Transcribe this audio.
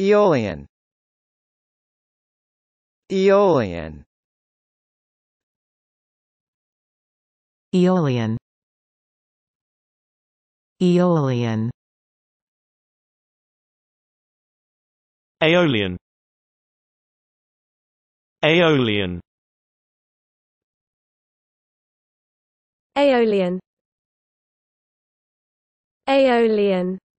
Aeolian Aeolian Aeolian Aeolian Aeolian Aeolian Aeolian Aeolian